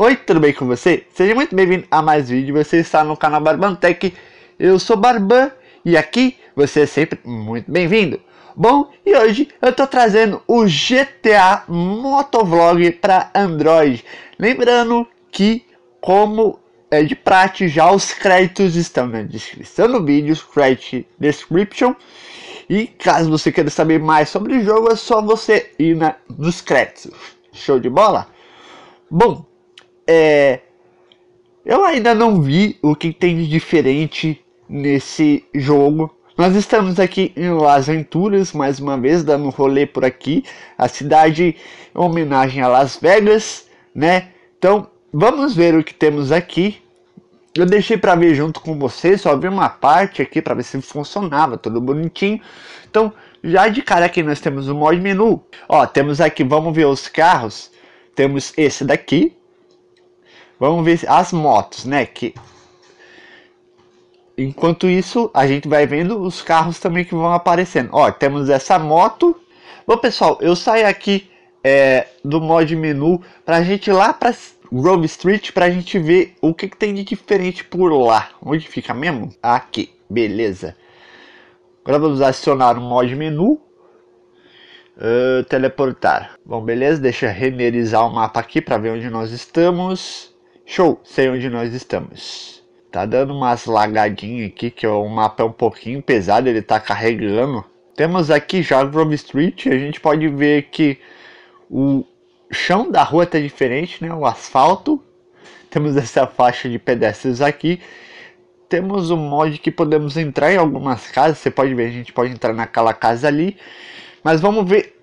Oi, tudo bem com você? Seja muito bem-vindo a mais vídeo, você está no canal Barbantec, eu sou Barban e aqui você é sempre muito bem-vindo. Bom, e hoje eu estou trazendo o GTA Motovlog para Android. Lembrando que, como é de prática, já os créditos estão na descrição do vídeo, credit description. E caso você queira saber mais sobre o jogo, é só você ir na, nos créditos. Show de bola? Bom, é, eu ainda não vi o que tem de diferente nesse jogo. Nós estamos aqui em Las Venturas, mais uma vez, dando um rolê por aqui. A cidade em homenagem a Las Vegas, né? Então, vamos ver o que temos aqui. Eu deixei para ver junto com vocês, só vi uma parte aqui para ver se funcionava, tudo bonitinho. Então, já de cara aqui nós temos o mod menu. Ó, temos aqui, vamos ver os carros. Temos esse daqui, Vamos ver as motos, né? Que enquanto isso a gente vai vendo os carros também que vão aparecendo. Ó, temos essa moto. Bom pessoal, eu saí aqui é, do mod menu a gente ir lá para Grove Street a gente ver o que, que tem de diferente por lá. Onde fica mesmo? Aqui, beleza. Agora vamos acionar o mod menu. Uh, teleportar. Bom, beleza, deixa renderizar o mapa aqui para ver onde nós estamos. Show, sei onde nós estamos. Tá dando umas lagadinhas aqui, que o mapa é um pouquinho pesado, ele tá carregando. Temos aqui já Grove Street, a gente pode ver que o chão da rua tá diferente, né? O asfalto. Temos essa faixa de pedestres aqui. Temos um mod que podemos entrar em algumas casas, você pode ver, a gente pode entrar naquela casa ali. Mas vamos ver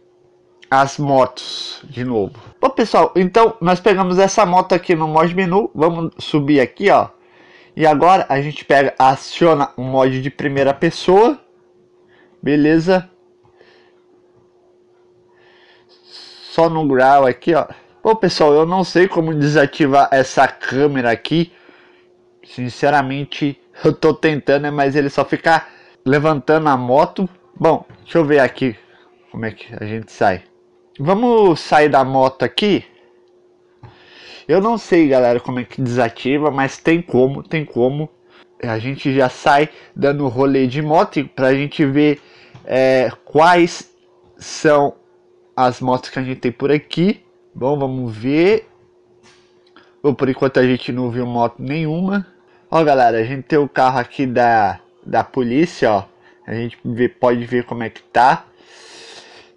as motos de novo. Bom, pessoal, então nós pegamos essa moto aqui no mod menu, vamos subir aqui, ó. E agora a gente pega, aciona um mod de primeira pessoa. Beleza? Só no grau aqui, ó. Bom, pessoal, eu não sei como desativar essa câmera aqui. Sinceramente, eu tô tentando, né, mas ele só fica levantando a moto. Bom, deixa eu ver aqui como é que a gente sai. Vamos sair da moto aqui. Eu não sei, galera, como é que desativa, mas tem como, tem como. A gente já sai dando rolê de moto pra gente ver é, quais são as motos que a gente tem por aqui. Bom, vamos ver. por enquanto a gente não viu moto nenhuma. Ó, galera, a gente tem o carro aqui da, da polícia, ó. A gente vê, pode ver como é que tá.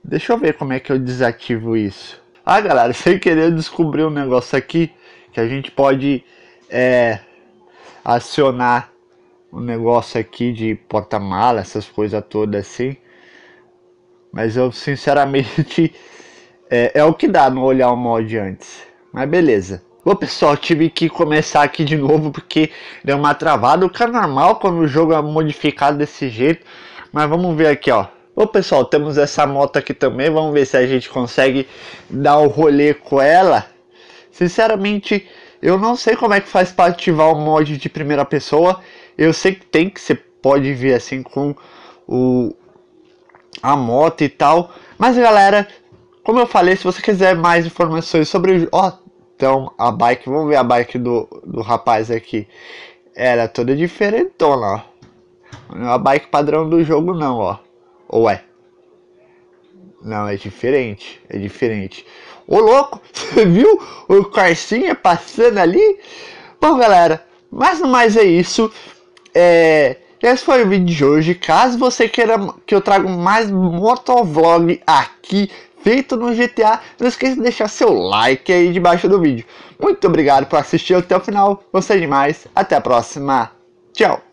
Deixa eu ver como é que eu desativo isso. Ah, galera, sem querer eu descobri um negócio aqui que a gente pode é, acionar um negócio aqui de porta-mala, essas coisas todas assim. Mas eu sinceramente é, é o que dá não olhar o mod antes. Mas beleza. Bom pessoal, tive que começar aqui de novo porque deu uma travada. O que é normal quando o jogo é modificado desse jeito. Mas vamos ver aqui, ó. Ô pessoal, temos essa moto aqui também, vamos ver se a gente consegue dar o um rolê com ela. Sinceramente, eu não sei como é que faz para ativar o mod de primeira pessoa. Eu sei que tem, que você pode vir assim com o a moto e tal. Mas galera, como eu falei, se você quiser mais informações sobre... Ó, oh, então a bike, vamos ver a bike do, do rapaz aqui. Era é toda diferentona, ó. Não é a bike padrão do jogo não, ó. Ou é? Não, é diferente. É diferente. Ô louco, você viu o Carcinha passando ali? Bom, galera, mas no mais é isso. É, esse foi o vídeo de hoje. Caso você queira que eu traga mais motovlog aqui, feito no GTA, não esqueça de deixar seu like aí debaixo do vídeo. Muito obrigado por assistir até o final. Você é demais. Até a próxima. Tchau.